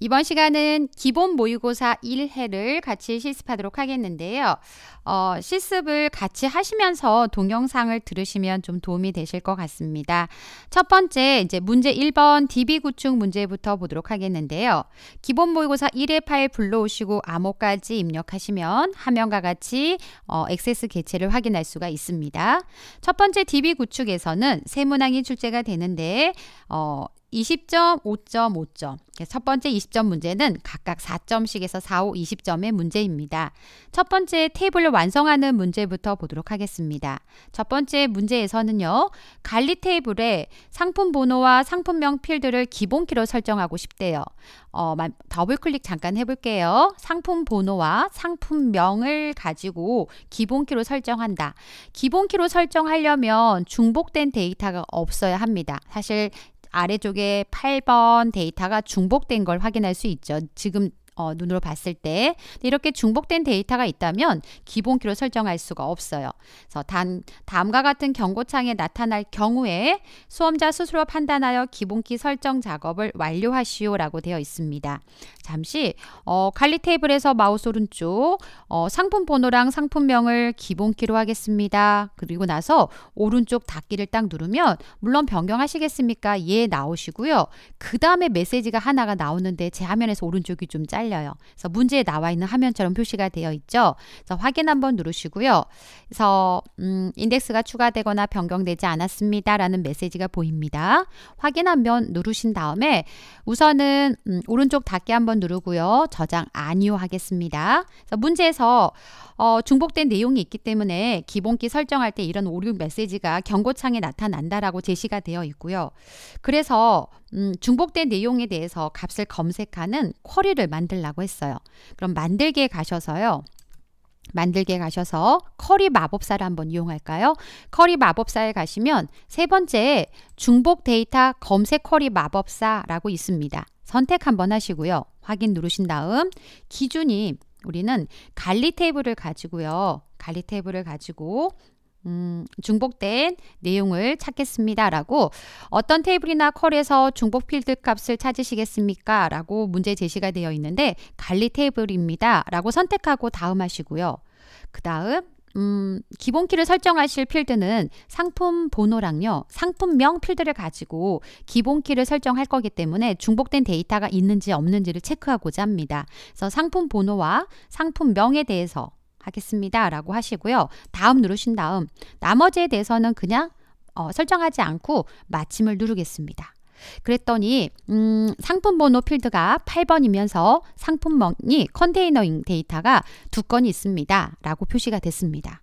이번 시간은 기본 모의고사 1회를 같이 실습하도록 하겠는데요. 어, 실습을 같이 하시면서 동영상을 들으시면 좀 도움이 되실 것 같습니다. 첫 번째 이제 문제 1번 DB 구축 문제부터 보도록 하겠는데요. 기본 모의고사 1회 파일 불러오시고 암호까지 입력하시면 화면과 같이 어, 액세스 개체를 확인할 수가 있습니다. 첫 번째 DB 구축에서는 세 문항이 출제가 되는데 어, 20점, 5.5점. 첫 번째 20점 문제는 각각 4점씩에서 4, 5, 20점의 문제입니다. 첫 번째 테이블을 완성하는 문제부터 보도록 하겠습니다. 첫 번째 문제에서는요. 관리 테이블에 상품 번호와 상품명 필드를 기본키로 설정하고 싶대요. 어, 더블 클릭 잠깐 해볼게요. 상품 번호와 상품명을 가지고 기본키로 설정한다. 기본키로 설정하려면 중복된 데이터가 없어야 합니다. 사실 아래쪽에 8번 데이터가 중복된 걸 확인할 수 있죠. 지금 어, 눈으로 봤을 때 이렇게 중복된 데이터가 있다면 기본키로 설정할 수가 없어요. 그래서 단, 다음과 같은 경고창에 나타날 경우에 수험자 스스로 판단하여 기본키 설정 작업을 완료하시오라고 되어 있습니다. 잠시 어, 관리 테이블에서 마우스 오른쪽 어, 상품 번호랑 상품명을 기본키로 하겠습니다. 그리고 나서 오른쪽 닫기를 딱 누르면 물론 변경하시겠습니까? 예 나오시고요. 그 다음에 메시지가 하나가 나오는데 제 화면에서 오른쪽이 좀 짧. 아요 깔려요. 그래서 문제에 나와 있는 화면처럼 표시가 되어 있죠. 그래서 확인 한번 누르시고요. 그래서 음, 인덱스가 추가되거나 변경되지 않았습니다라는 메시지가 보입니다. 확인 한번 누르신 다음에 우선은 음, 오른쪽 닫기 한번 누르고요. 저장 아니요 하겠습니다. 그래서 문제에서 어, 중복된 내용이 있기 때문에 기본키 설정할 때 이런 오류 메시지가 경고창에 나타난다라고 제시가 되어 있고요. 그래서 음, 중복된 내용에 대해서 값을 검색하는 쿼리를 만들라고 했어요. 그럼 만들기에 가셔서요. 만들게 가셔서 커리 마법사를 한번 이용할까요? 커리 마법사에 가시면 세 번째 중복 데이터 검색 커리 마법사라고 있습니다. 선택 한번 하시고요. 확인 누르신 다음 기준이 우리는 관리 테이블을 가지고요. 관리 테이블을 가지고 음, 중복된 내용을 찾겠습니다. 라고 어떤 테이블이나 컬에서 중복 필드 값을 찾으시겠습니까? 라고 문제 제시가 되어 있는데 관리 테이블입니다. 라고 선택하고 다음 하시고요. 그 다음 음, 기본키를 설정하실 필드는 상품 번호랑요, 상품명 필드를 가지고 기본키를 설정할 거기 때문에 중복된 데이터가 있는지 없는지를 체크하고자 합니다. 그래서 상품 번호와 상품명에 대해서 하겠습니다. 라고 하시고요. 다음 누르신 다음 나머지에 대해서는 그냥 어, 설정하지 않고 마침을 누르겠습니다. 그랬더니 음, 상품 번호 필드가 8번이면서 상품명이 컨테이너인 데이터가 두 건이 있습니다. 라고 표시가 됐습니다.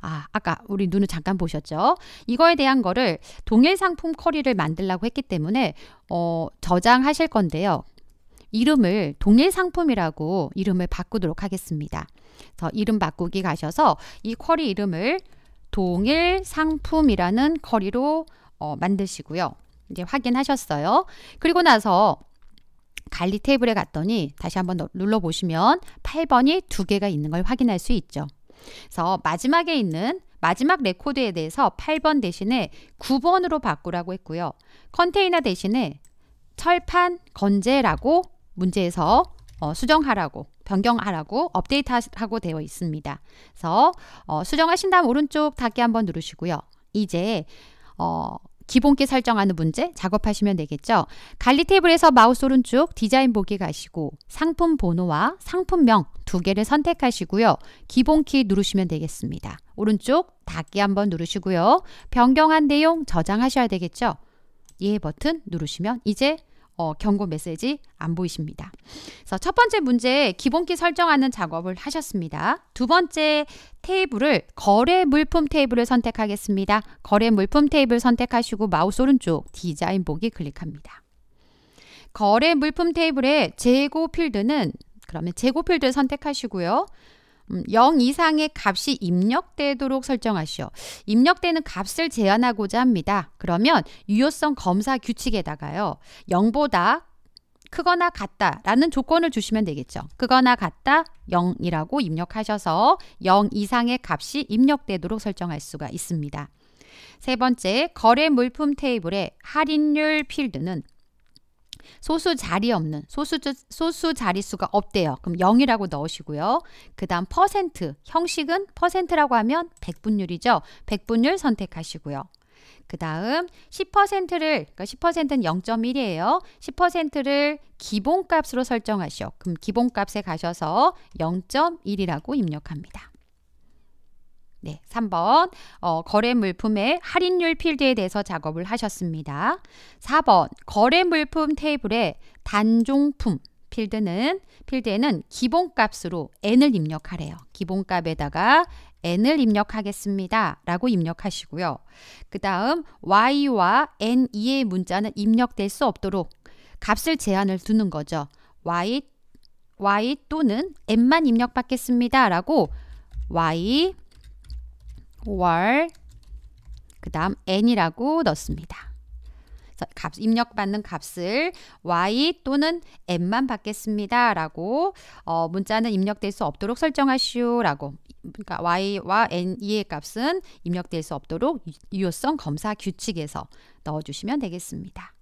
아, 아까 우리 눈을 잠깐 보셨죠? 이거에 대한 거를 동일 상품 커리를 만들라고 했기 때문에 어, 저장하실 건데요. 이름을 동일 상품이라고 이름을 바꾸도록 하겠습니다. 그래서 이름 바꾸기 가셔서 이 쿼리 이름을 동일 상품이라는 커리로 어, 만드시고요. 이제 확인하셨어요. 그리고 나서 관리 테이블에 갔더니 다시 한번 눌러보시면 8번이 두 개가 있는 걸 확인할 수 있죠. 그래서 마지막에 있는 마지막 레코드에 대해서 8번 대신에 9번으로 바꾸라고 했고요. 컨테이너 대신에 철판 건재라고 문제에서 어, 수정하라고 변경하라고 업데이트하고 되어 있습니다. 그래서 어, 수정하신 다음 오른쪽 닫기 한번 누르시고요. 이제 어, 기본키 설정하는 문제 작업하시면 되겠죠. 관리 테이블에서 마우스 오른쪽 디자인 보기 가시고 상품 번호와 상품명 두 개를 선택하시고요. 기본키 누르시면 되겠습니다. 오른쪽 닫기 한번 누르시고요. 변경한 내용 저장하셔야 되겠죠. 예 버튼 누르시면 이제 어, 경고 메시지 안 보이십니다. 그래서 첫 번째 문제 기본키 설정하는 작업을 하셨습니다. 두 번째 테이블을 거래 물품 테이블을 선택하겠습니다. 거래 물품 테이블 선택하시고 마우스 오른쪽 디자인 보기 클릭합니다. 거래 물품 테이블의 재고 필드는 그러면 재고 필드 선택하시고요. 0 음, 이상의 값이 입력되도록 설정하시오. 입력되는 값을 제한하고자 합니다. 그러면 유효성 검사 규칙에다가요. 0보다 크거나 같다라는 조건을 주시면 되겠죠. 크거나 같다 0이라고 입력하셔서 0 이상의 값이 입력되도록 설정할 수가 있습니다. 세 번째, 거래 물품 테이블의 할인율 필드는 소수 자리 없는 소수 소수 자리수가 없대요. 그럼 0이라고 넣으시고요. 그다음 퍼센트 형식은 퍼센트라고 하면 백분율이죠. 백분율 선택하시고요. 그 다음 10%를 그러니까 10%는 0.1이에요. 10%를 기본값으로 설정하시오. 그럼 기본값에 가셔서 0.1이라고 입력합니다. 네, 3번 어, 거래 물품의 할인율 필드에 대해서 작업을 하셨습니다. 4번 거래 물품 테이블에 단종품 필드는 필드에는 기본값으로 n을 입력하래요. 기본값에다가 n을 입력하겠습니다. 라고 입력하시고요. 그 다음 y와 n 이의 문자는 입력될 수 없도록 값을 제한을 두는 거죠. y, y 또는 n만 입력받겠습니다. 라고 y 월그 다음 n이라고 넣습니다. 값, 입력받는 값을 y 또는 n만 받겠습니다. 라고 어, 문자는 입력될 수 없도록 설정하시오. 라고 그러니까 y와 n 이의 값은 입력될 수 없도록 유효성 검사 규칙에서 넣어주시면 되겠습니다.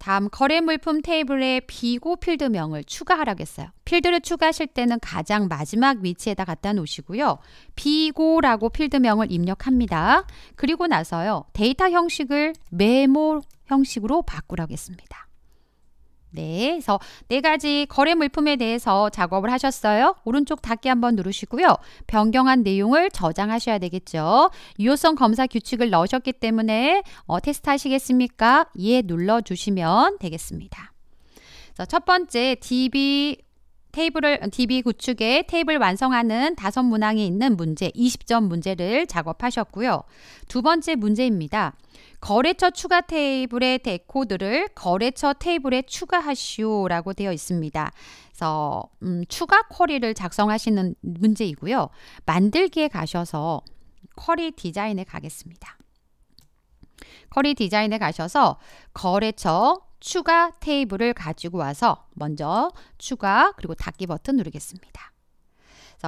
다음 거래 물품 테이블에 비고 필드명을 추가하라고 했어요. 필드를 추가하실 때는 가장 마지막 위치에다 갖다 놓으시고요. 비고라고 필드명을 입력합니다. 그리고 나서요. 데이터 형식을 메모 형식으로 바꾸라고 했습니다. 네, 그래서 네 가지 거래 물품에 대해서 작업을 하셨어요. 오른쪽 닫기 한번 누르시고요. 변경한 내용을 저장하셔야 되겠죠. 유효성 검사 규칙을 넣으셨기 때문에 어, 테스트 하시겠습니까? 예 눌러주시면 되겠습니다. 첫 번째 DB 테이블을 DB 구축에 테이블 완성하는 다섯 문항이 있는 문제 20점 문제를 작업하셨고요. 두 번째 문제입니다. 거래처 추가 테이블의 데코드를 거래처 테이블에 추가하시오라고 되어 있습니다. 그래서 음, 추가 쿼리를 작성하시는 문제이고요. 만들기에 가셔서 쿼리 디자인에 가겠습니다. 쿼리 디자인에 가셔서 거래처 추가 테이블을 가지고 와서 먼저 추가 그리고 닫기 버튼 누르겠습니다.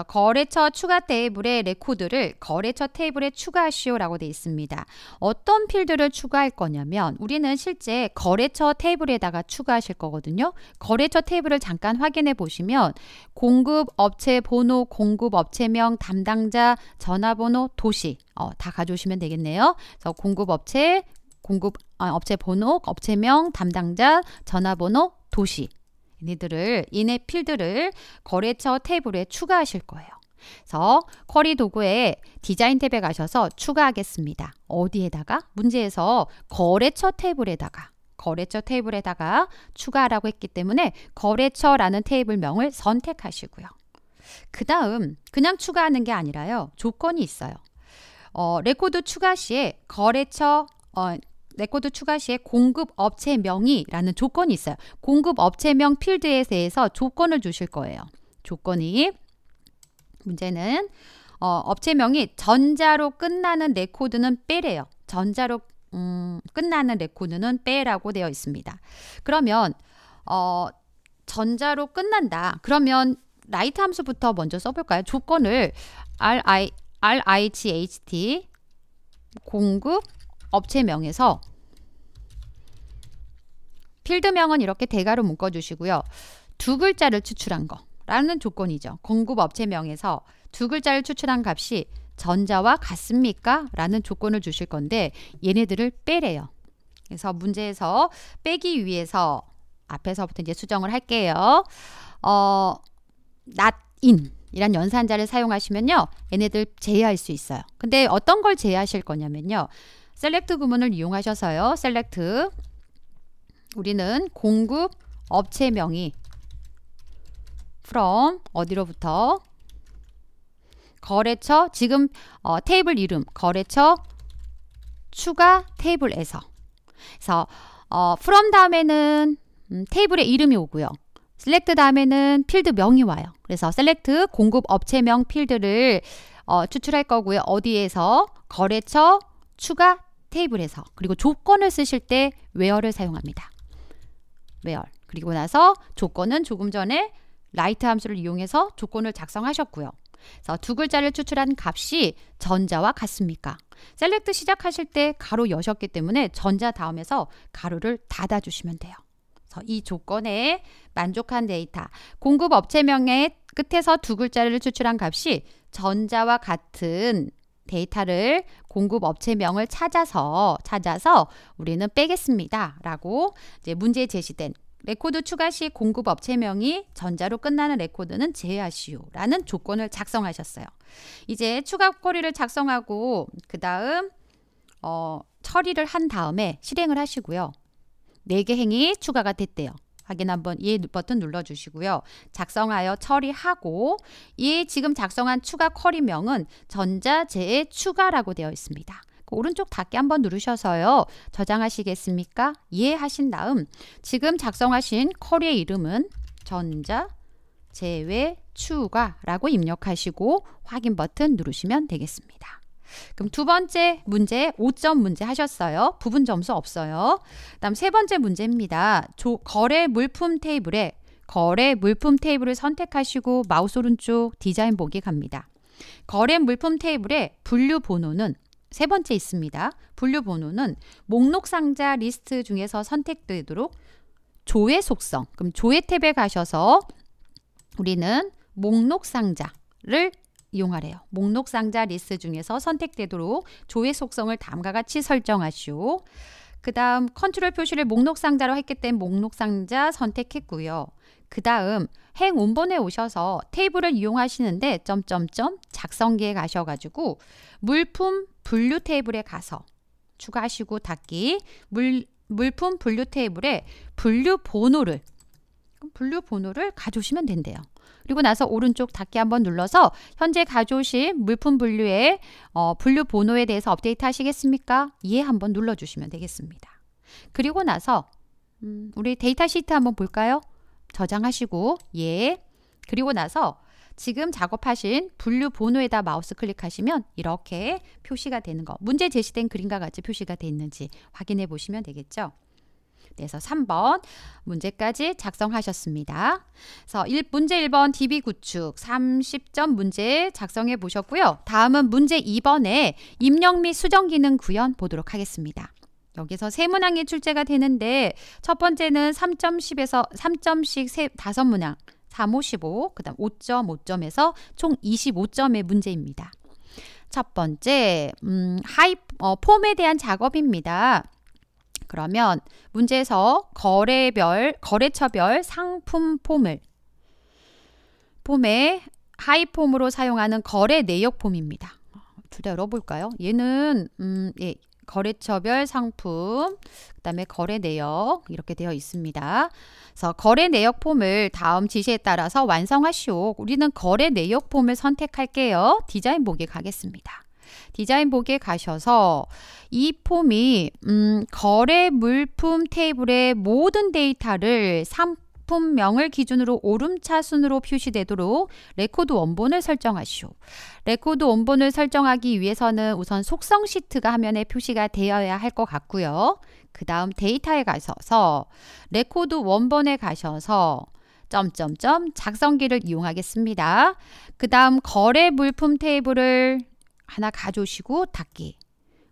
거래처 추가 테이블의 레코드를 거래처 테이블에 추가하시오라고 되어 있습니다. 어떤 필드를 추가할 거냐면 우리는 실제 거래처 테이블에다가 추가하실 거거든요. 거래처 테이블을 잠깐 확인해 보시면 공급 업체 번호, 공급 업체명, 담당자, 전화번호, 도시 어, 다 가져오시면 되겠네요. 공급 업체, 공급 아, 업체 번호, 업체명, 담당자, 전화번호, 도시 얘네들을 얘네 필드를 거래처 테이블에 추가하실 거예요. 그래서 쿼리 도구에 디자인 탭에 가셔서 추가하겠습니다. 어디에다가? 문제에서 거래처 테이블에다가 거래처 테이블에다가 추가하라고 했기 때문에 거래처라는 테이블 명을 선택하시고요. 그 다음 그냥 추가하는 게 아니라요. 조건이 있어요. 어, 레코드 추가 시에 거래처 어, 레코드 추가 시에 공급 업체명이라는 조건이 있어요. 공급 업체명 필드에 대해서 조건을 주실 거예요. 조건이 문제는 어, 업체명이 전자로 끝나는 레코드는 빼래요. 전자로 음, 끝나는 레코드는 빼라고 되어 있습니다. 그러면 어, 전자로 끝난다. 그러면 라이트 함수부터 먼저 써볼까요? 조건을 RI, RIGHT 공급 업체명에서 필드명은 이렇게 대괄호 묶어주시고요. 두 글자를 추출한 거라는 조건이죠. 공급업체명에서 두 글자를 추출한 값이 전자와 같습니까? 라는 조건을 주실 건데 얘네들을 빼래요. 그래서 문제에서 빼기 위해서 앞에서부터 이제 수정을 할게요. 어, not in 이란 연산자를 사용하시면요. 얘네들 제외할 수 있어요. 근데 어떤 걸 제외하실 거냐면요. 셀렉트 구문을 이용하셔서요. 셀렉트 우리는 공급 업체 명의 from 어디로부터 거래처 지금 어, 테이블 이름 거래처 추가 테이블에서 그래서 어, from 다음에는 음, 테이블의 이름이 오고요. select 다음에는 필드 명이 와요. 그래서 select 공급 업체명 필드를 어, 추출할 거고요. 어디에서 거래처 추가 테이블에서 그리고 조건을 쓰실 때 where를 사용합니다. w h 그리고 나서 조건은 조금 전에 라이트 함수를 이용해서 조건을 작성하셨고요. 그래서 두 글자를 추출한 값이 전자와 같습니까? 셀렉트 시작하실 때 가로 여셨기 때문에 전자 다음에서 가로를 닫아주시면 돼요. 그래서 이 조건에 만족한 데이터, 공급 업체명의 끝에서 두 글자를 추출한 값이 전자와 같은 데이터를 공급 업체명을 찾아서 찾아서 우리는 빼겠습니다라고 이제 문제에 제시된 레코드 추가 시 공급 업체명이 전자로 끝나는 레코드는 제외하시오라는 조건을 작성하셨어요. 이제 추가 q u e 를 작성하고 그 다음 어, 처리를 한 다음에 실행을 하시고요. 4개 행이 추가가 됐대요. 확인 한번 예 버튼 눌러주시고요. 작성하여 처리하고 예 지금 작성한 추가 쿼리명은 전자재의 추가라고 되어 있습니다. 그 오른쪽 닫기 한번 누르셔서요. 저장하시겠습니까? 예 하신 다음 지금 작성하신 쿼리의 이름은 전자재외 추가라고 입력하시고 확인 버튼 누르시면 되겠습니다. 그럼 두 번째 문제 5점 문제 하셨어요. 부분 점수 없어요. 그다음 세 번째 문제입니다. 조, 거래 물품 테이블에 거래 물품 테이블을 선택하시고 마우스 오른쪽 디자인 보기 갑니다. 거래 물품 테이블에 분류 번호는 세 번째 있습니다. 분류 번호는 목록 상자 리스트 중에서 선택되도록 조회 속성. 그럼 조회 탭에 가셔서 우리는 목록 상자를 이용하래요. 목록 상자 리스 트 중에서 선택되도록 조회 속성을 다음과 같이 설정하시오. 그 다음 컨트롤 표시를 목록 상자로 했기 때문에 목록 상자 선택했고요. 그 다음 행 원본에 오셔서 테이블을 이용하시는데 점점점 작성기에 가셔가지고 물품 분류 테이블에 가서 추가하시고 닫기 물 물품 분류 테이블에 분류 번호를 분류 번호를 가져오시면 된대요. 그리고 나서 오른쪽 닫기 한번 눌러서 현재 가져오신 물품 분류의 어, 분류 번호에 대해서 업데이트 하시겠습니까? 예 한번 눌러주시면 되겠습니다. 그리고 나서 음, 우리 데이터 시트 한번 볼까요? 저장하시고 예 그리고 나서 지금 작업하신 분류 번호에다 마우스 클릭하시면 이렇게 표시가 되는 거 문제 제시된 그림과 같이 표시가 되어 있는지 확인해 보시면 되겠죠. 그래서 3번 문제까지 작성하셨습니다. 그래서 1, 문제 1번 DB 구축 30점 문제 작성해 보셨고요. 다음은 문제 2번에 입력 및 수정 기능 구현 보도록 하겠습니다. 여기서 세 문항이 출제가 되는데 첫 번째는 3.10에서 3.10 5문항 3, 5, 15, 그 다음 5.5점에서 총 25점의 문제입니다. 첫 번째, 음, 하이, 어, 폼에 대한 작업입니다. 그러면 문제에서 거래별, 거래처별 상품 폼을 폼에 하이폼으로 사용하는 거래 내역 폼입니다. 둘 다 열어볼까요? 얘는 음, 예, 거래처별 상품, 그 다음에 거래 내역 이렇게 되어 있습니다. 그래서 거래 내역 폼을 다음 지시에 따라서 완성하시오. 우리는 거래 내역 폼을 선택할게요. 디자인 보기 가겠습니다. 디자인복에 가셔서 이 폼이 음, 거래 물품 테이블의 모든 데이터를 상 품명을 기준으로 오름차순으로 표시되도록 레코드 원본을 설정하시오. 레코드 원본을 설정하기 위해서는 우선 속성 시트가 화면에 표시가 되어야 할 것 같고요. 그 다음 데이터에 가셔서 레코드 원본에 가셔서 점점점 작성기를 이용하겠습니다. 그 다음 거래 물품 테이블을 하나 가져오시고 닫기.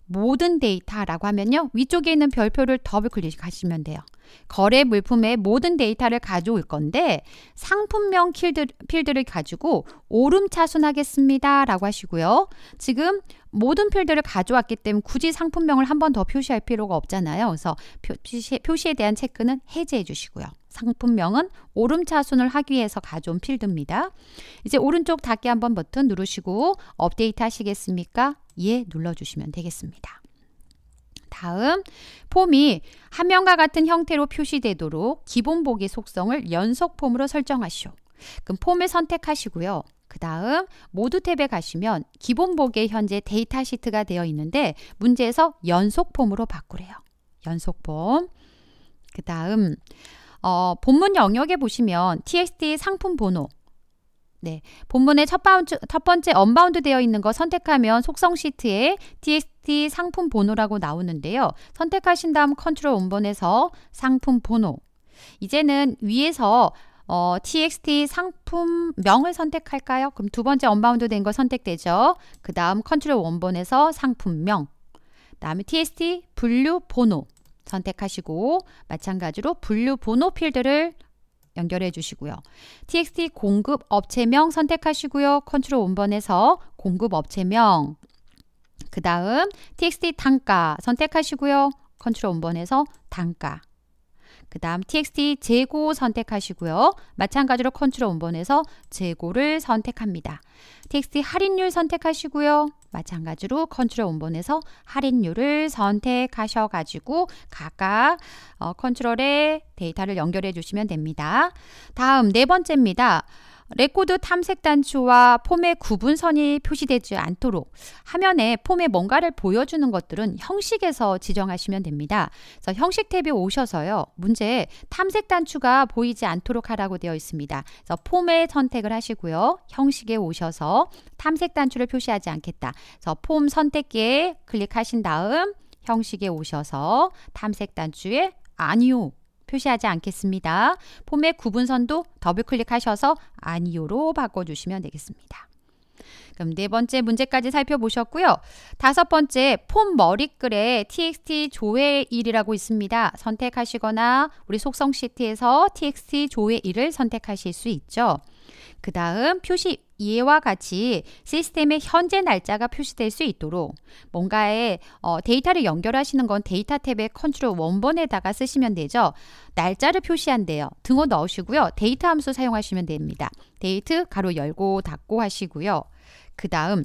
모든 데이터라고 하면요. 위쪽에 있는 별표를 더블 클릭하시면 돼요. 거래 물품의 모든 데이터를 가져올 건데 상품명 필드, 필드를 가지고 오름차순하겠습니다. 라고 하시고요. 지금 모든 필드를 가져왔기 때문에 굳이 상품명을 한 번 더 표시할 필요가 없잖아요. 그래서 표시, 표시에 대한 체크는 해제해 주시고요. 상품명은 오름차순을 하기 위해서 가져온 필드입니다. 이제 오른쪽 닫기 한번 버튼 누르시고 업데이트 하시겠습니까? 예 눌러주시면 되겠습니다. 다음 폼이 화면과 같은 형태로 표시되도록 기본 보기 속성을 연속 폼으로 설정하시오. 그럼 폼을 선택하시고요. 그 다음 모두 탭에 가시면 기본 보기에 현재 데이터 시트가 되어 있는데 문제에서 연속 폼으로 바꾸래요. 연속 폼. 그 다음 어, 본문 영역에 보시면 TXT 상품 번호 네, 본문의 첫, 바운첫 번째 언바운드 되어 있는 거 선택하면 속성 시트에 TXT 뒤 상품 번호라고 나오는데요. 선택하신 다음 컨트롤 원본에서 상품 번호. 이제는 위에서 어, txt 상품명을 선택할까요? 그럼 두 번째 언바운드 된 거 선택되죠. 그 다음 컨트롤 원본에서 상품명. 다음에 txt 분류 번호 선택하시고 마찬가지로 분류 번호 필드를 연결해 주시고요. txt 공급 업체명 선택하시고요. 컨트롤 원본에서 공급 업체명 그 다음 txt 단가 선택하시고요. 컨트롤 원번에서 단가 그 다음 txt 재고 선택하시고요. 마찬가지로 컨트롤 원번에서 재고를 선택합니다. txt 할인율 선택하시고요. 마찬가지로 컨트롤 원번에서 할인율을 선택하셔가지고 각각 어, 컨트롤에 데이터를 연결해 주시면 됩니다. 다음 네 번째입니다. 레코드 탐색 단추와 폼의 구분선이 표시되지 않도록 화면에 폼의 뭔가를 보여주는 것들은 형식에서 지정하시면 됩니다. 그래서 형식 탭에 오셔서요. 문제에 탐색 단추가 보이지 않도록 하라고 되어 있습니다. 그래서 폼의 선택을 하시고요. 형식에 오셔서 탐색 단추를 표시하지 않겠다. 그래서 폼 선택기에 클릭하신 다음 형식에 오셔서 탐색 단추에 아니요 표시하지 않겠습니다. 폼의 구분선도 더블 클릭하셔서 아니요로 바꿔주시면 되겠습니다. 그럼 네 번째 문제까지 살펴보셨고요. 다섯 번째 폼 머리글에 txt 조회 1이라고 있습니다. 선택하시거나 우리 속성 시트에서 txt 조회 1을 선택하실 수 있죠. 그 다음 표시 이와 해 같이 시스템의 현재 날짜가 표시될 수 있도록 뭔가에 어, 데이터를 연결하시는 건 데이터 탭의 컨트롤 원본에다가 쓰시면 되죠. 날짜를 표시한대요. 등호 넣으시고요. 데이터 함수 사용하시면 됩니다. 데이트 가로 열고 닫고 하시고요. 그 다음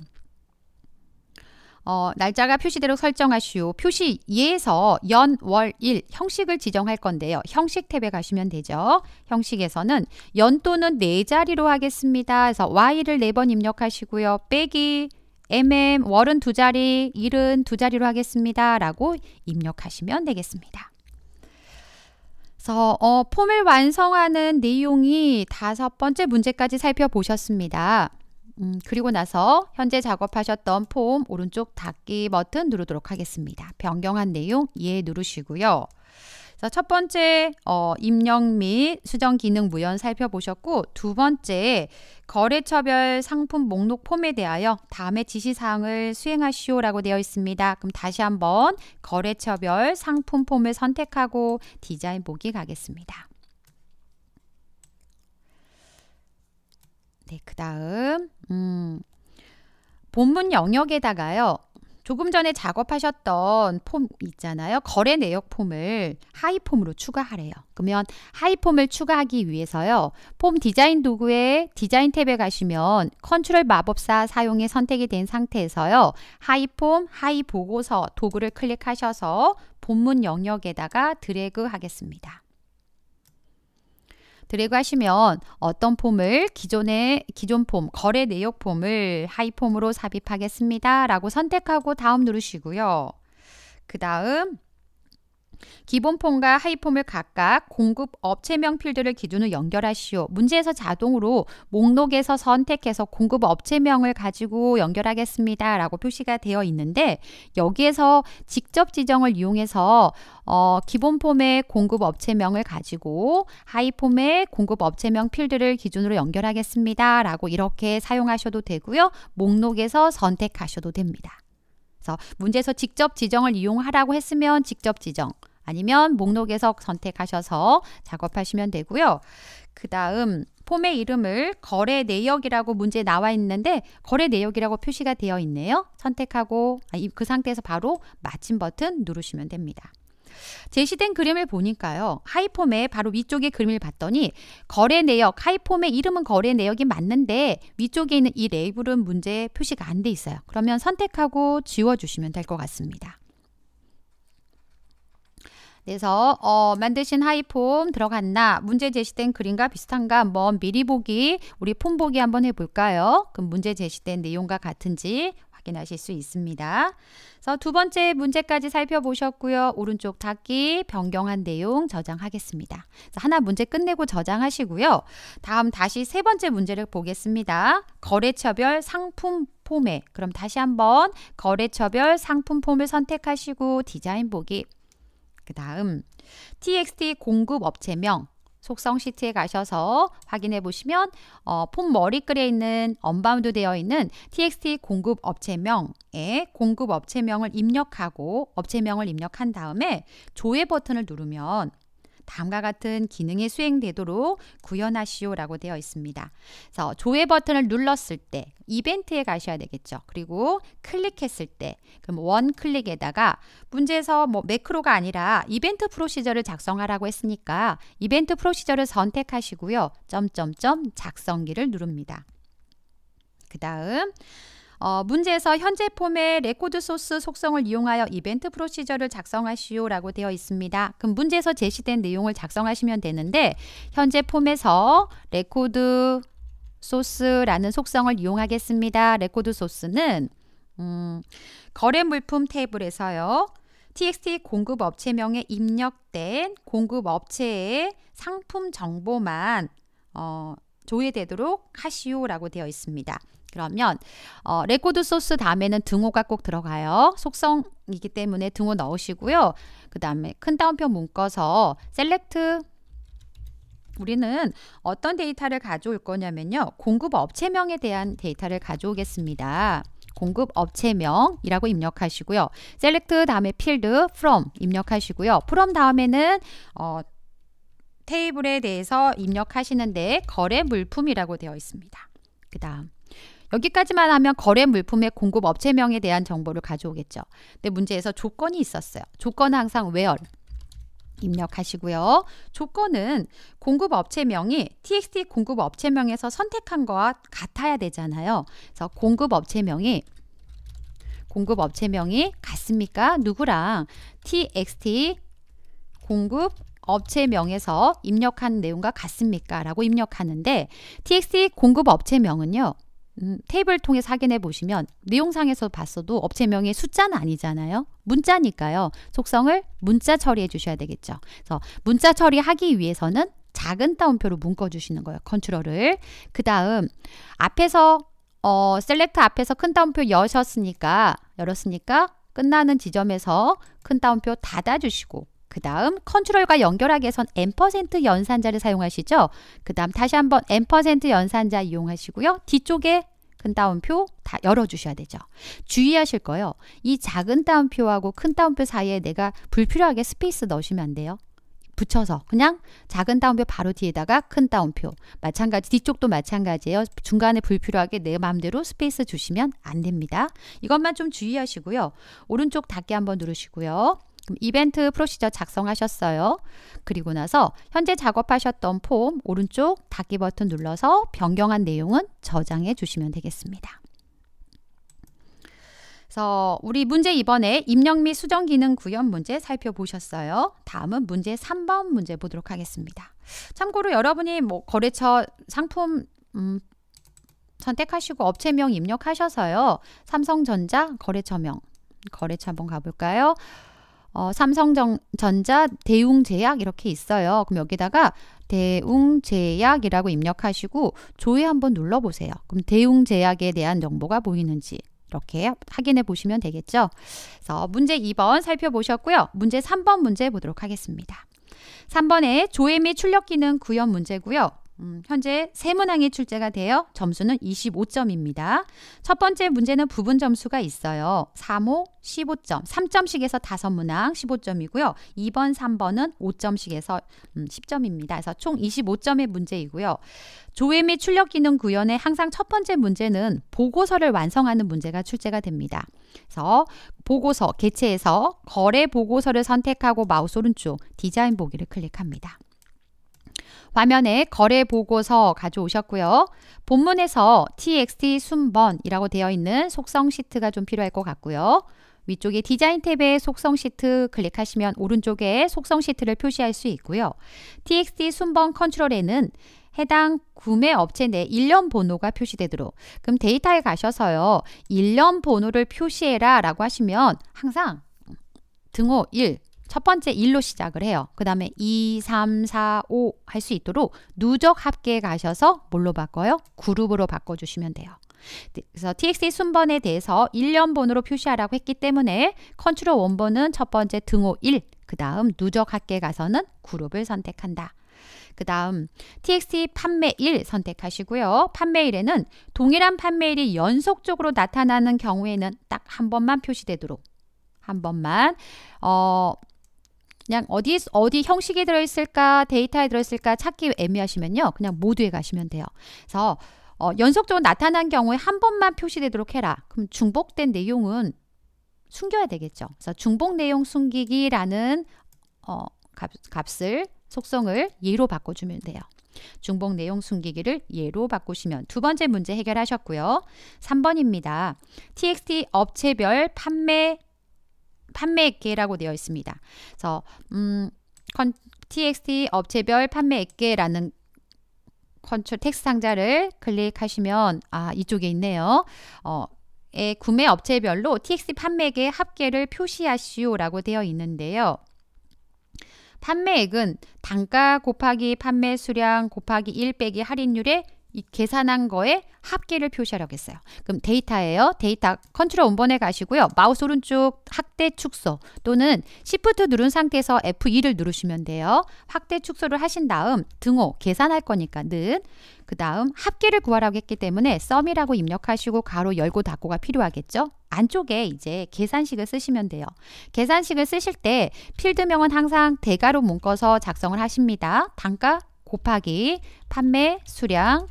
어, 날짜가 표시대로 설정하시오. 표시 2에서 연, 월, 일 형식을 지정할 건데요. 형식 탭에 가시면 되죠. 형식에서는 연또는네 자리로 하겠습니다. 그래서 y를 네 번 입력하시고요. 빼기 mm 월은 두 자리, 일은 두 자리로 하겠습니다. 라고 입력하시면 되겠습니다. 그래서 어, 폼을 완성하는 내용이 다섯 번째 문제까지 살펴보셨습니다. 음, 그리고 나서 현재 작업하셨던 폼 오른쪽 닫기 버튼 누르도록 하겠습니다. 변경한 내용 예 누르시고요. 자, 첫 번째 어, 입력 및 수정 기능 무연 살펴보셨고 두 번째 거래처별 상품 목록 폼에 대하여 다음에 지시사항을 수행하시오라고 되어 있습니다. 그럼 다시 한번 거래처별 상품 폼을 선택하고 디자인 보기 가겠습니다. 네, 그 다음 음, 본문 영역에다가요. 조금 전에 작업하셨던 폼 있잖아요. 거래 내역 폼을 하이 폼으로 추가하래요. 그러면 하이 폼을 추가하기 위해서요. 폼 디자인 도구의 디자인 탭에 가시면 컨트롤 마법사 사용에 선택이 된 상태에서요. 하이 폼, 하이 보고서 도구를 클릭하셔서 본문 영역에다가 드래그 하겠습니다. 드래그 하시면 어떤 폼을 기존의 기존 폼, 거래 내역 폼을 하이 폼으로 삽입하겠습니다. 라고 선택하고 다음 누르시고요. 그 다음 기본폼과 하이폼을 각각 공급 업체명 필드를 기준으로 연결하시오. 문제에서 자동으로 목록에서 선택해서 공급 업체명을 가지고 연결하겠습니다. 라고 표시가 되어 있는데 여기에서 직접 지정을 이용해서 어, 기본폼의 공급 업체명을 가지고 하이폼의 공급 업체명 필드를 기준으로 연결하겠습니다. 라고 이렇게 사용하셔도 되고요. 목록에서 선택하셔도 됩니다. 그래서 문제에서 직접 지정을 이용하라고 했으면 직접 지정 아니면 목록에서 선택하셔서 작업하시면 되고요. 그 다음 폼의 이름을 거래 내역이라고 문제에 나와 있는데 거래 내역이라고 표시가 되어 있네요. 선택하고 아, 그 상태에서 바로 마침 버튼 누르시면 됩니다. 제시된 그림을 보니까요. 하이폼의 바로 위쪽에 그림을 봤더니 거래 내역, 하이폼의 이름은 거래 내역이 맞는데 위쪽에 있는 이 레이블은 문제 표시가 안 돼 있어요. 그러면 선택하고 지워주시면 될 것 같습니다. 그래서 어, 만드신 하이폼 들어갔나 문제 제시된 그림과 비슷한가 한번 미리 보기 우리 폼 보기 한번 해볼까요? 그럼 문제 제시된 내용과 같은지 확인하실 수 있습니다. 그래서 두 번째 문제까지 살펴보셨고요. 오른쪽 닫기, 변경한 내용 저장하겠습니다. 하나 문제 끝내고 저장하시고요. 다음 다시 세 번째 문제를 보겠습니다. 거래처별 상품 폼에 그럼 다시 한번 거래처별 상품 폼을 선택하시고 디자인 보기 그 다음 txt 공급 업체명 속성시트에 가셔서 확인해 보시면 어, 폼 머리글에 있는 언바운드 되어 있는 txt 공급 업체명에 공급 업체명을 입력하고 업체명을 입력한 다음에 조회 버튼을 누르면 다음과 같은 기능이 수행되도록 구현하시오라고 되어 있습니다. 그래서 조회 버튼을 눌렀을 때 이벤트에 가셔야 되겠죠. 그리고 클릭했을 때 그럼 원 클릭에다가 문제에서 뭐 매크로가 아니라 이벤트 프로시저를 작성하라고 했으니까 이벤트 프로시저를 선택하시고요. 점점점 작성기를 누릅니다. 그 다음 어, 문제에서 현재 폼의 레코드 소스 속성을 이용하여 이벤트 프로시저를 작성하시오라고 되어 있습니다. 그럼 문제에서 제시된 내용을 작성하시면 되는데 현재 폼에서 레코드 소스라는 속성을 이용하겠습니다. 레코드 소스는 음, 거래 물품 탭블에서요 TXT 공급 업체명에 입력된 공급 업체의 상품 정보만 어, 조회되도록 하시오라고 되어 있습니다. 그러면 어, 레코드 소스 다음에는 등호가 꼭 들어가요. 속성이기 때문에 등호 넣으시고요. 그 다음에 큰 따옴표 묶어서 셀렉트 우리는 어떤 데이터를 가져올 거냐면요. 공급 업체명에 대한 데이터를 가져오겠습니다. 공급 업체명이라고 입력하시고요. 셀렉트 다음에 필드 from 입력하시고요. from 다음에는 어, 테이블에 대해서 입력하시는데 거래 물품이라고 되어 있습니다. 그 다음 여기까지만 하면 거래 물품의 공급 업체명에 대한 정보를 가져오겠죠. 근데 문제에서 조건이 있었어요. 조건은 항상 where 입력하시고요. 조건은 공급 업체명이 txt 공급 업체명에서 선택한 거와 같아야 되잖아요. 그래서 공급 업체명이 공급 업체명이 같습니까? 누구랑 txt 공급 업체명에서 입력한 내용과 같습니까? 라고 입력하는데 txt 공급 업체명은요. 음, 테이블 통해 확인해 보시면 내용상에서 봤어도 업체명의 숫자는 아니잖아요. 문자니까요. 속성을 문자 처리해 주셔야 되겠죠. 그래서 문자 처리하기 위해서는 작은 따옴표로 묶어 주시는 거예요. 컨트롤을. 그 다음 앞에서 어, 셀렉트 앞에서 큰 따옴표 여셨으니까 열었으니까 끝나는 지점에서 큰 따옴표 닫아 주시고 그 다음 컨트롤과 연결하기 위해선 n% 연산자를 사용하시죠. 그 다음 다시 한번 n% 연산자 이용하시고요. 뒤쪽에 큰 따옴표 다 열어주셔야 되죠. 주의하실 거예요. 이 작은 따옴표하고 큰 따옴표 사이에 내가 불필요하게 스페이스 넣으시면 안 돼요. 붙여서 그냥 작은 따옴표 바로 뒤에다가 큰 따옴표 마찬가지 뒤쪽도 마찬가지예요. 중간에 불필요하게 내 마음대로 스페이스 주시면 안 됩니다. 이것만 좀 주의하시고요. 오른쪽 닫기 한번 누르시고요. 이벤트 프로시저 작성하셨어요. 그리고 나서 현재 작업하셨던 폼 오른쪽 닫기 버튼 눌러서 변경한 내용은 저장해 주시면 되겠습니다. 그래서 우리 문제 2번에 입력 및 수정 기능 구현 문제 살펴보셨어요. 다음은 문제 3번 문제 보도록 하겠습니다. 참고로 여러분이 뭐 거래처 상품 음, 선택하시고 업체명 입력하셔서요. 삼성전자 거래처명 거래처 한번 가볼까요? 어, 삼성전자 대웅제약 이렇게 있어요. 그럼 여기다가 대웅제약이라고 입력하시고 조회 한번 눌러보세요. 그럼 대웅제약에 대한 정보가 보이는지 이렇게 확인해 보시면 되겠죠. 그래서 문제 2번 살펴보셨고요. 문제 3번 문제 보도록 하겠습니다. 3번에 조회 및 출력 기능 구현 문제고요. 음, 현재 세 문항이 출제가 되어 점수는 25점입니다. 첫 번째 문제는 부분 점수가 있어요. 3호 15점, 3점씩에서 5문항 15점이고요. 2번, 3번은 5점씩에서 음, 10점입니다. 그래서 총 25점의 문제이고요. 조회 및 출력 기능 구현에 항상 첫 번째 문제는 보고서를 완성하는 문제가 출제가 됩니다. 그래서 보고서 개체에서 거래 보고서를 선택하고 마우스 오른쪽 디자인 보기를 클릭합니다. 화면에 거래 보고서 가져오셨고요. 본문에서 txt 순번이라고 되어 있는 속성 시트가 좀 필요할 것 같고요. 위쪽에 디자인 탭에 속성 시트 클릭하시면 오른쪽에 속성 시트를 표시할 수 있고요. txt 순번 컨트롤에는 해당 구매 업체 내 일련 번호가 표시되도록 그럼 데이터에 가셔서요. 일련 번호를 표시해라 라고 하시면 항상 등호 1첫 번째 1로 시작을 해요. 그 다음에 2, 3, 4, 5 할 수 있도록 누적 합계에 가셔서 뭘로 바꿔요? 그룹으로 바꿔주시면 돼요. 네, 그래서 TXT 순번에 대해서 1년번으로 표시하라고 했기 때문에 컨트롤 원번은첫 번째 등호 1, 그 다음 누적 합계에 가서는 그룹을 선택한다. 그 다음 TXT 판매일 선택하시고요. 판매일에는 동일한 판매일이 연속적으로 나타나는 경우에는 딱 한 번만 표시되도록 한 번만 어 그냥 어디 어디 형식에 들어있을까 데이터에 들어있을까 찾기 애매하시면요 그냥 모두에 가시면 돼요 그래서 어, 연속적으로 나타난 경우에 한 번만 표시되도록 해라 그럼 중복된 내용은 숨겨야 되겠죠 그래서 중복 내용 숨기기라는 어, 값, 값을 속성을 예로 바꿔주면 돼요 중복 내용 숨기기를 예로 바꾸시면 두 번째 문제 해결하셨고요. 3번입니다. TXT 업체별 판매 판매액계라고 되어 있습니다. 그래서 음, 컨, txt 업체별 판매액계라는 컨트롤 텍스 상자를 클릭하시면 아 이쪽에 있네요. 어, 구매 업체별로 txt 판매액의 합계를 표시하시오라고 되어 있는데요. 판매액은 단가 곱하기 판매 수량 곱하기 1 빼기 할인율의 이 계산한 거에 합계를 표시하려겠어요. 그럼 데이터예요. 데이터 컨트롤 1번에 가시고요. 마우스 오른쪽 확대 축소 또는 시프트 누른 상태에서 F2를 누르시면 돼요. 확대 축소를 하신 다음 등호 계산할 거니까 는 그 다음 합계를 구하라고 했기 때문에 썸이라고 입력하시고 가로 열고 닫고가 필요하겠죠. 안쪽에 이제 계산식을 쓰시면 돼요. 계산식을 쓰실 때 필드명은 항상 대가로 묶어서 작성을 하십니다. 단가 곱하기 판매 수량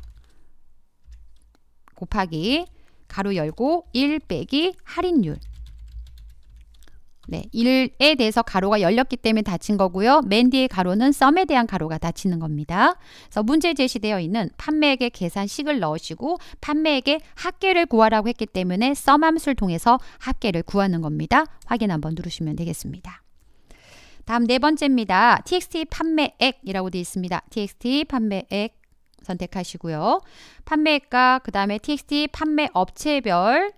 곱하기 가로 열고 1 빼기 할인율 네, 1에 대해서 가로가 열렸기 때문에 닫힌 거고요. 맨 뒤에 가로는 썸에 대한 가로가 닫히는 겁니다. 그래서 문제 제시되어 있는 판매액의 계산식을 넣으시고 판매액의 합계를 구하라고 했기 때문에 썸 함수를 통해서 합계를 구하는 겁니다. 확인 한번 누르시면 되겠습니다. 다음 네 번째입니다. txt 판매액이라고 되어 있습니다. txt 판매액 선택하시고요. 판매가 그 다음에 txt 판매 업체별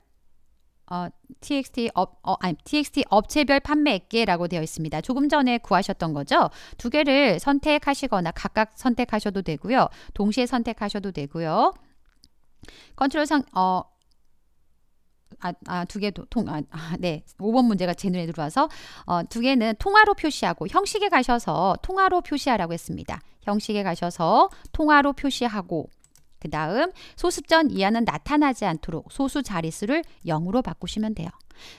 어, txt 업, 어, 아니, txt 업체별 판매액계라고 되어 있습니다. 조금 전에 구하셨던 거죠. 두 개를 선택하시거나 각각 선택하셔도 되고요. 동시에 선택하셔도 되고요. 컨트롤 상, 어, 아, 아, 두 개, 통, 아, 아, 네. 5번 문제가 제 눈에 들어와서, 어, 두 개는 통화로 표시하고, 형식에 가셔서 통화로 표시하라고 했습니다. 형식에 가셔서 통화로 표시하고, 그 다음 소수전 이하는 나타나지 않도록 소수 자릿수를 0으로 바꾸시면 돼요.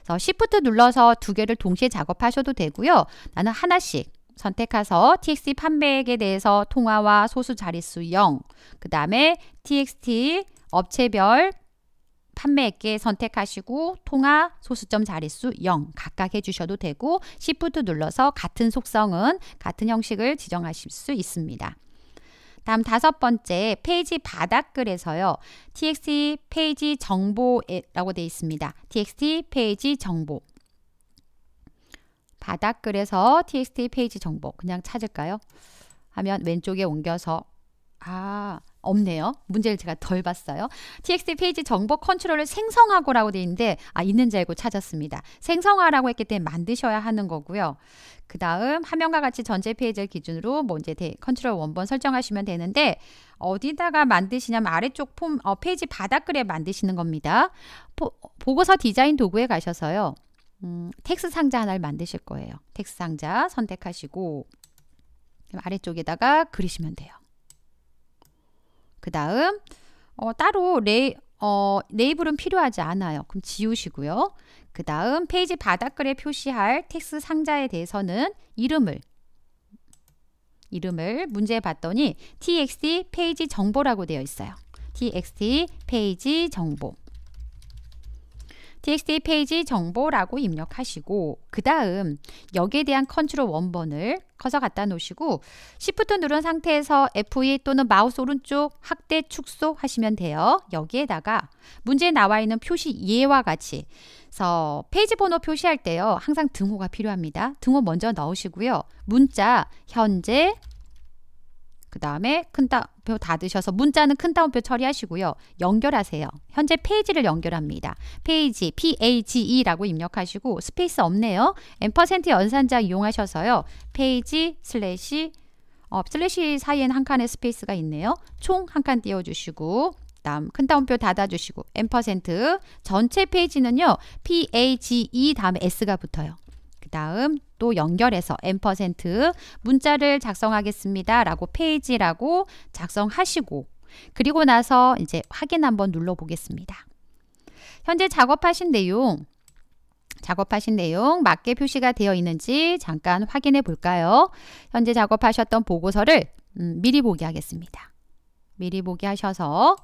그래서 시프트 눌러서 두 개를 동시에 작업하셔도 되고요. 나는 하나씩 선택해서 txt 판매액에 대해서 통화와 소수 자릿수 0, 그 다음에 txt 업체별 판매액계 선택하시고 통화 소수점 자릿수 0 각각 해주셔도 되고 시프트 눌러서 같은 속성은 같은 형식을 지정하실 수 있습니다. 다음 다섯 번째 페이지 바닥글에서요. txt 페이지 정보라고 되어 있습니다. txt 페이지 정보 바닥글에서 txt 페이지 정보 그냥 찾을까요? 하면 왼쪽에 옮겨서 아 없네요. 문제를 제가 덜 봤어요. txt 페이지 정보 컨트롤을 생성하고라고 돼 있는데 아 있는 줄 알고 찾았습니다. 생성하라고 했기 때문에 만드셔야 하는 거고요. 그 다음 화면과 같이 전체 페이지를 기준으로 뭐 이제 컨트롤 원본 설정하시면 되는데 어디다가 만드시냐면 아래쪽 폼, 어, 페이지 바닥글에 만드시는 겁니다. 보, 보고서 디자인 도구에 가셔서요. 음, 텍스 상자 하나를 만드실 거예요. 텍스 상자 선택하시고 아래쪽에다가 그리시면 돼요. 그 다음 어, 따로 레이, 어, 레이블은 필요하지 않아요. 그럼 지우시고요. 그 다음 페이지 바닥글에 표시할 텍스 상자에 대해서는 이름을 이름을 문제 봤더니 txt 페이지 정보라고 되어 있어요. txt 페이지 정보 txt 페이지 정보라고 입력하시고 그 다음 여기에 대한 컨트롤 원번을 커서 갖다 놓으시고 시프트 누른 상태에서 F2 e 또는 마우스 오른쪽 확대 축소 하시면 돼요. 여기에다가 문제에 나와 있는 표시 예와 같이 서 페이지 번호 표시할 때요. 항상 등호가 필요합니다. 등호 먼저 넣으시고요. 문자 현재 그 다음에 큰 따옴표 닫으셔서 문자는 큰 따옴표 처리하시고요. 연결하세요. 현재 페이지를 연결합니다. 페이지 PAGE라고 입력하시고 스페이스 없네요. M% 연산자 이용하셔서요. 페이지 슬래시 어, 슬래시 사이엔 한 칸의 스페이스가 있네요. 총 한 칸 띄워주시고 다음 큰 따옴표 닫아주시고 M% 전체 페이지는요. PAGE 다음에 S가 붙어요. 그 다음 또 연결해서 M% 문자를 작성하겠습니다. 라고 페이지라고 작성하시고 그리고 나서 이제 확인 한번 눌러 보겠습니다. 현재 작업하신 내용 작업하신 내용 맞게 표시가 되어 있는지 잠깐 확인해 볼까요? 현재 작업하셨던 보고서를 음, 미리 보기 하겠습니다. 미리 보기 하셔서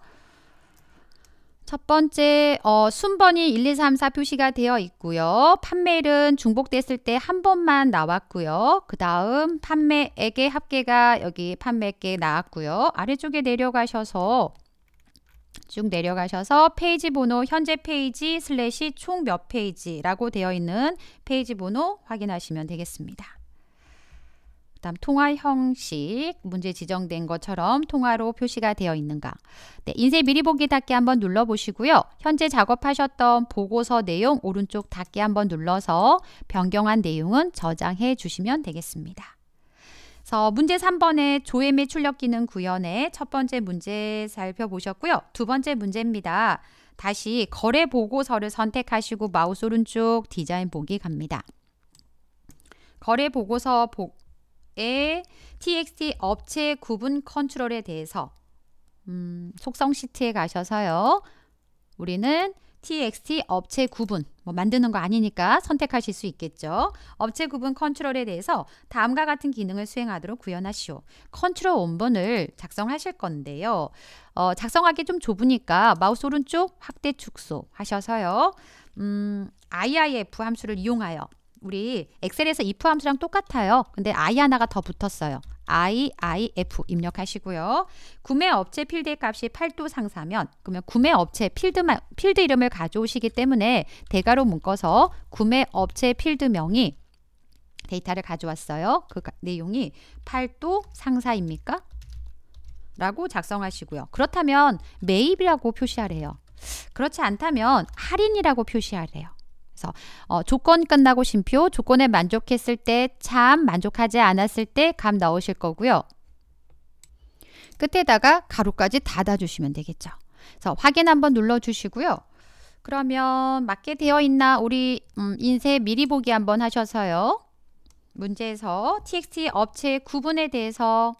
첫 번째 어, 순번이 1, 2, 3, 4 표시가 되어 있고요. 판매일은 중복됐을 때 한 번만 나왔고요. 그 다음 판매액의 합계가 여기 판매액에 나왔고요. 아래쪽에 내려가셔서 쭉 내려가셔서 페이지 번호 현재 페이지 슬래시 총 몇 페이지라고 되어 있는 페이지 번호 확인하시면 되겠습니다. 다음 통화 형식 문제 지정된 것처럼 통화로 표시가 되어 있는가. 네, 인쇄 미리 보기 닫기 한번 눌러 보시고요. 현재 작업하셨던 보고서 내용 오른쪽 닫기 한번 눌러서 변경한 내용은 저장해 주시면 되겠습니다. 그래서 문제 3번의 조회매 출력 기능 구현의 첫 번째 문제 살펴보셨고요. 두 번째 문제입니다. 다시 거래 보고서를 선택하시고 마우스 오른쪽 디자인 보기 갑니다. 거래 보고서 보, 의 txt 업체 구분 컨트롤에 대해서 음, 속성 시트에 가셔서요. 우리는 txt 업체 구분 뭐 만드는 거 아니니까 선택하실 수 있겠죠. 업체 구분 컨트롤에 대해서 다음과 같은 기능을 수행하도록 구현하시오. 컨트롤 원본을 작성하실 건데요. 어, 작성하기 좀 좁으니까 마우스 오른쪽 확대 축소 하셔서요. 음, IIF 함수를 이용하여 우리 엑셀에서 if 함수랑 똑같아요. 근데 i 하나가 더 붙었어요. IIF 입력하시고요. 구매 업체 필드의 값이 8도 상사면 그러면 구매 업체 필드 필드 이름을 가져오시기 때문에 대괄호 묶어서 구매 업체 필드명이 데이터를 가져왔어요. 그 내용이 8도 상사입니까? 라고 작성하시고요. 그렇다면 매입이라고 표시하래요. 그렇지 않다면 할인이라고 표시하래요. 그래서 어, 조건 끝나고 심표 조건에 만족했을 때, 참 만족하지 않았을 때 감 넣으실 거고요. 끝에다가 가로까지 닫아주시면 되겠죠. 그래서 확인 한번 눌러주시고요. 그러면 맞게 되어 있나 우리 음, 인쇄 미리 보기 한번 하셔서요. 문제에서 txt 업체 구분에 대해서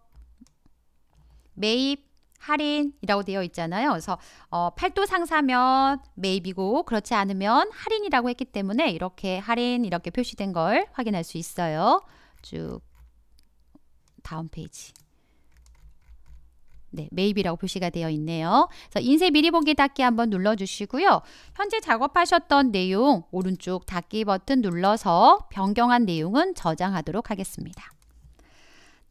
매입, 할인이라고 되어 있잖아요. 그래서 어, 8도 상사면 매입이고 그렇지 않으면 할인이라고 했기 때문에 이렇게 할인 이렇게 표시된 걸 확인할 수 있어요. 쭉 다음 페이지. 네, 매입이라고 표시가 되어 있네요. 그래서 인쇄 미리 보기 닫기 한번 눌러주시고요. 현재 작업하셨던 내용 오른쪽 닫기 버튼 눌러서 변경한 내용은 저장하도록 하겠습니다.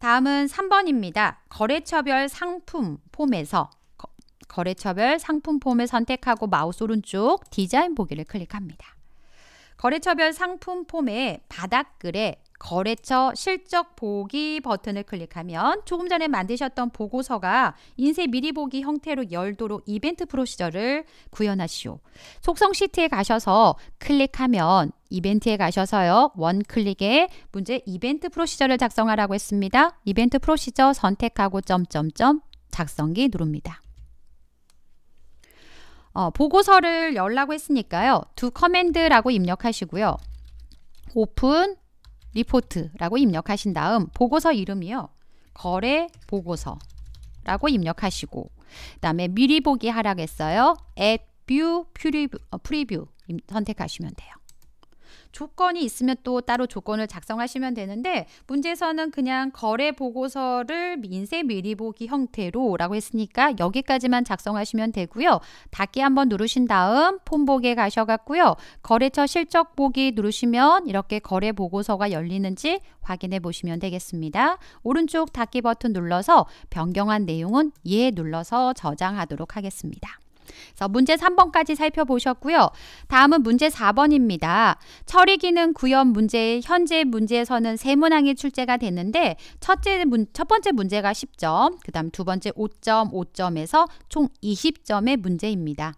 다음은 3번입니다. 거래처별 상품 폼에서 거, 거래처별 상품 폼을 선택하고 마우스 오른쪽 디자인 보기를 클릭합니다. 거래처별 상품 폼의 바닥글에 거래처 실적 보기 버튼을 클릭하면 조금 전에 만드셨던 보고서가 인쇄 미리 보기 형태로 열도록 이벤트 프로시저를 구현하시오. 속성 시트에 가셔서 클릭하면 이벤트에 가셔서요. 원클릭에 문제 이벤트 프로시저를 작성하라고 했습니다. 이벤트 프로시저 선택하고 점점점 작성기 누릅니다. 어, 보고서를 열라고 했으니까요. 두 커맨드라고 입력하시고요. 오픈 리포트라고 입력하신 다음 보고서 이름이요. 거래 보고서라고 입력하시고 그다음에 미리 보기 하라고 했어요. 앱뷰 프리뷰, 프리뷰 선택하시면 돼요. 조건이 있으면 또 따로 조건을 작성하시면 되는데 문제에서는 그냥 거래 보고서를 민세 미리 보기 형태로 라고 했으니까 여기까지만 작성하시면 되고요. 닫기 한번 누르신 다음 폰복에 가셔갖고요. 거래처 실적 보기 누르시면 이렇게 거래 보고서가 열리는지 확인해 보시면 되겠습니다. 오른쪽 닫기 버튼 눌러서 변경한 내용은 예 눌러서 저장하도록 하겠습니다. 그래서 문제 3번까지 살펴보셨고요. 다음은 문제 4번입니다. 처리 기능 구현 문제 현재 문제에서는 세 문항이 출제가 됐는데 첫째 문, 첫 번째 문제가 10점, 그다음 두 번째 5점, 5점에서 총 20점의 문제입니다.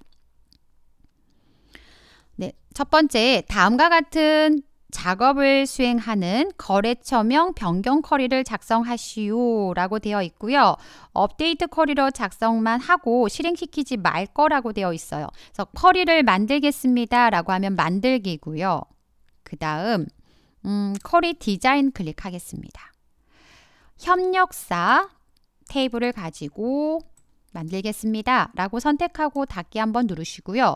네, 첫 번째 다음과 같은 작업을 수행하는 거래처명 변경 커리를 작성하시오 라고 되어 있고요. 업데이트 커리로 작성만 하고 실행시키지 말 거라고 되어 있어요. 그래서 커리를 만들겠습니다 라고 하면 만들기고요. 그 다음 음, 커리 디자인 클릭하겠습니다. 협력사 테이블을 가지고 만들겠습니다 라고 선택하고 닫기 한번 누르시고요.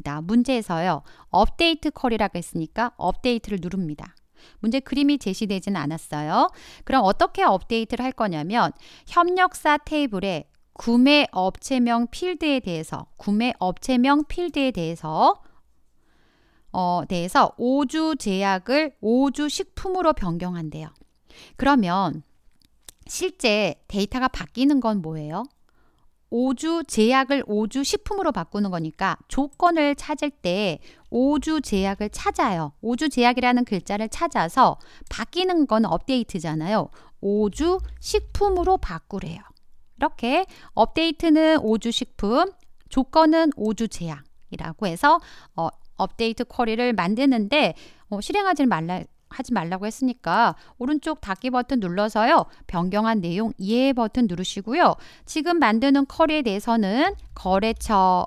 그다음 문제에서요. 업데이트 컬이라고 했으니까 업데이트를 누릅니다. 문제 그림이 제시되진 않았어요. 그럼 어떻게 업데이트를 할 거냐면 협력사 테이블에 구매 업체명 필드에 대해서 구매 업체명 필드에 대해서 어, 대해서 5주 제약을 5주 식품으로 변경한대요. 그러면 실제 데이터가 바뀌는 건 뭐예요? 오주 제약을 오주 식품으로 바꾸는 거니까 조건을 찾을 때 오주 제약을 찾아요. 오주 제약이라는 글자를 찾아서 바뀌는 건 업데이트잖아요. 오주 식품으로 바꾸래요. 이렇게 업데이트는 오주 식품, 조건은 오주 제약이라고 해서 어, 업데이트 쿼리를 만드는데 어, 실행하지 말라 하지 말라고 했으니까 오른쪽 닫기 버튼 눌러서요. 변경한 내용 이해 버튼 누르시고요. 지금 만드는 커리에 대해서는 거래처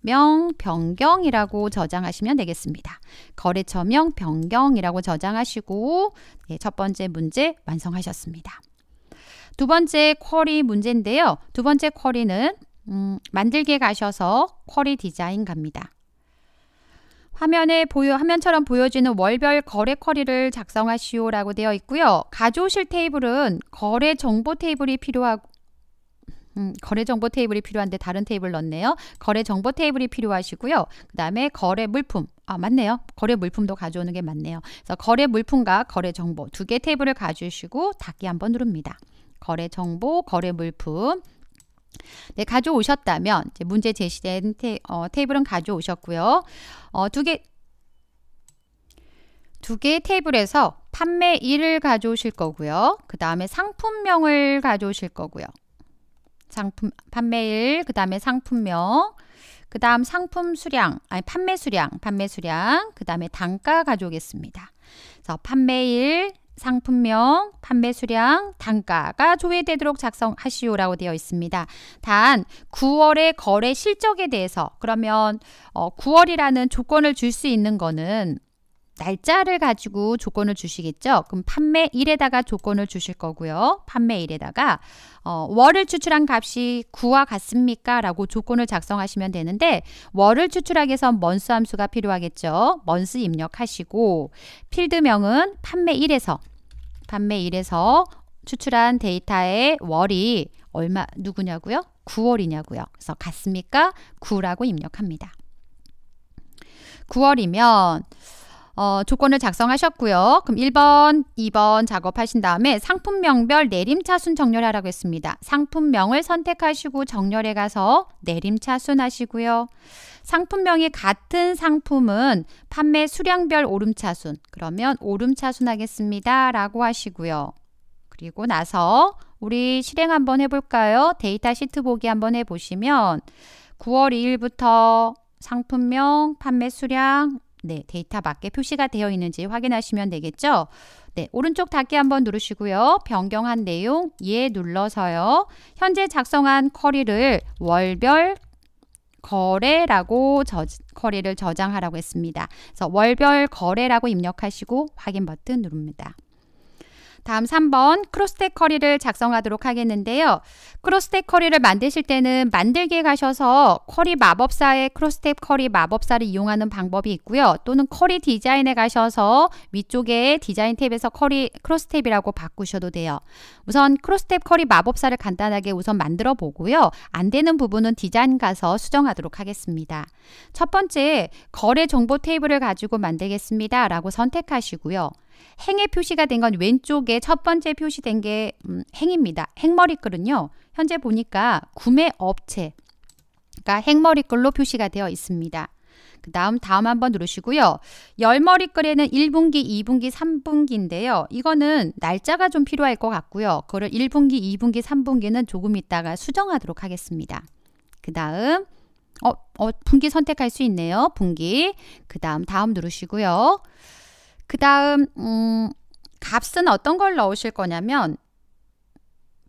명 변경이라고 저장하시면 되겠습니다. 거래처명 변경이라고 저장하시고 네, 첫 번째 문제 완성하셨습니다. 두 번째 쿼리 문제인데요. 두 번째 쿼리는 음, 만들기에 가셔서 쿼리 디자인 갑니다. 화면에 보여 화면처럼 보여지는 월별 거래 쿼리를 작성하시오라고 되어 있고요. 가져오실 테이블은 거래 정보 테이블이 필요하고 음, 거래 정보 테이블이 필요한데 다른 테이블 넣었네요. 거래 정보 테이블이 필요하시고요. 그 다음에 거래 물품. 아, 맞네요. 거래 물품도 가져오는 게 맞네요. 그래서 거래 물품과 거래 정보 두 개 테이블을 가져오시고 닫기 한번 누릅니다. 거래 정보, 거래 물품, 네, 가져오셨다면 문제 제시된 테, 어, 테 이블은 가져오셨고요. 어, 두 개, 두 개 테이블에서 판매일을 가져오실 거고요. 그 다음에 상품명을 가져오실 거고요. 상품 판매일, 그 다음에 상품명, 그 다음 상품 수량, 아니 판매 수량, 판매 수량, 그 다음에 단가 가져오겠습니다. 그래서 판매일, 상품명, 판매 수량, 단가가 조회되도록 작성하시오라고 되어 있습니다. 단 9월의 거래 실적에 대해서 그러면 어, 9월이라는 조건을 줄 수 있는 거는 날짜를 가지고 조건을 주시겠죠. 그럼 판매일에다가 조건을 주실 거고요. 판매일에다가 어, 월을 추출한 값이 9와 같습니까? 라고 조건을 작성하시면 되는데 월을 추출하기 위해선 먼스 함수가 필요하겠죠. 먼스 입력하시고 필드명은 판매일에서 판매 일에서 추출한 데이터의 월이 얼마 누구냐고요? 9월이냐고요. 그래서 같습니까? 9라고 입력합니다. 9월이면 어, 조건을 작성하셨고요. 그럼 1번, 2번 작업하신 다음에 상품명별 내림차순 정렬하라고 했습니다. 상품명을 선택하시고 정렬에 가서 내림차순 하시고요. 상품명이 같은 상품은 판매 수량별 오름차순. 그러면 오름차순 하겠습니다. 라고 하시고요. 그리고 나서 우리 실행 한번 해볼까요? 데이터 시트 보기 한번 해보시면 9월 2일부터 상품명, 판매 수량, 네, 데이터 맞게 표시가 되어 있는지 확인하시면 되겠죠? 네, 오른쪽 닫기 한번 누르시고요. 변경한 내용, 예 눌러서요. 현재 작성한 쿼리를 월별 거래라고 저, 거래를 저장하라고 했습니다. 그래서 월별 거래라고 입력하시고 확인 버튼 누릅니다. 다음 3번 크로스텍 커리를 작성하도록 하겠는데요. 크로스텍 커리를 만드실 때는 만들기에 가셔서 커리 마법사의 크로스텍 커리 마법사를 이용하는 방법이 있고요. 또는 커리 디자인에 가셔서 위쪽에 디자인 탭에서 커리 크로스텝이라고 바꾸셔도 돼요. 우선 크로스텝 커리 마법사를 간단하게 우선 만들어 보고요. 안 되는 부분은 디자인 가서 수정하도록 하겠습니다. 첫 번째 거래 정보 테이블을 가지고 만들겠습니다. 라고 선택하시고요. 행에 표시가 된 건 왼쪽에 첫 번째 표시된 게 음, 행입니다. 행머리글은요. 현재 보니까 구매 업체 가 그러니까 행머리글로 표시가 되어 있습니다. 그 다음 다음 한번 누르시고요. 열머리글에는 1분기, 2분기, 3분기인데요. 이거는 날짜가 좀 필요할 것 같고요. 그거를 1분기, 2분기, 3분기는 조금 있다가 수정하도록 하겠습니다. 그 다음 어, 어, 분기 선택할 수 있네요. 분기. 그 다음 다음 누르시고요. 그 다음 음, 값은 어떤 걸 넣으실 거냐면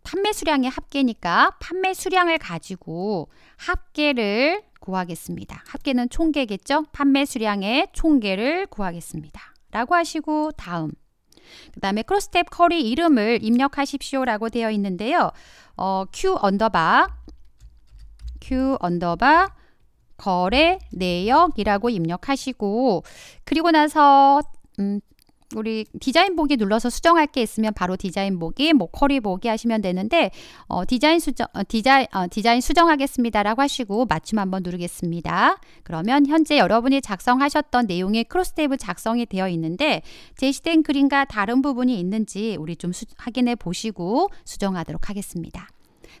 판매 수량의 합계니까 판매 수량을 가지고 합계를 구하겠습니다. 합계는 총계겠죠? 판매 수량의 총계를 구하겠습니다. 라고 하시고 다음 그 다음에 크로스탭 커리 이름을 입력하십시오 라고 되어 있는데요. 어, Q 언더바 Q 언더바 거래 내역이라고 입력하시고 그리고 나서 음, 우리 디자인 보기 눌러서 수정할 게 있으면 바로 디자인 보기, 뭐 커리 보기 하시면 되는데 어, 디자인 수정, 어, 디자인, 어, 디자인 수정하겠습니다라고 하시고 맞춤 한번 누르겠습니다. 그러면 현재 여러분이 작성하셨던 내용의 크로스탭은 작성이 되어 있는데 제시된 그림과 다른 부분이 있는지 우리 좀 수, 확인해 보시고 수정하도록 하겠습니다.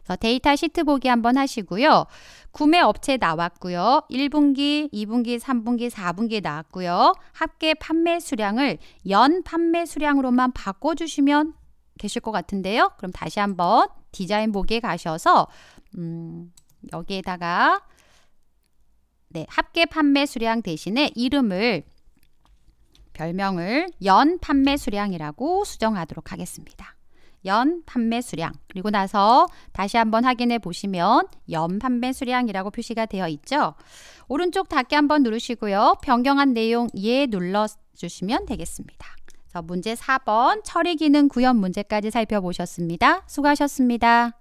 그래서 데이터 시트 보기 한번 하시고요. 구매 업체 나왔고요. 1분기, 2분기, 3분기, 4분기 나왔고요. 합계 판매 수량을 연 판매 수량으로만 바꿔주시면 되실 것 같은데요. 그럼 다시 한번 디자인 보기에 가셔서 음, 여기에다가 네, 합계 판매 수량 대신에 이름을 별명을 연 판매 수량이라고 수정하도록 하겠습니다. 연 판매 수량 그리고 나서 다시 한번 확인해 보시면 연 판매 수량이라고 표시가 되어 있죠. 오른쪽 닫기 한번 누르시고요. 변경한 내용 예 눌러주시면 되겠습니다. 문제 4번 처리 기능 구현 문제까지 살펴보셨습니다. 수고하셨습니다.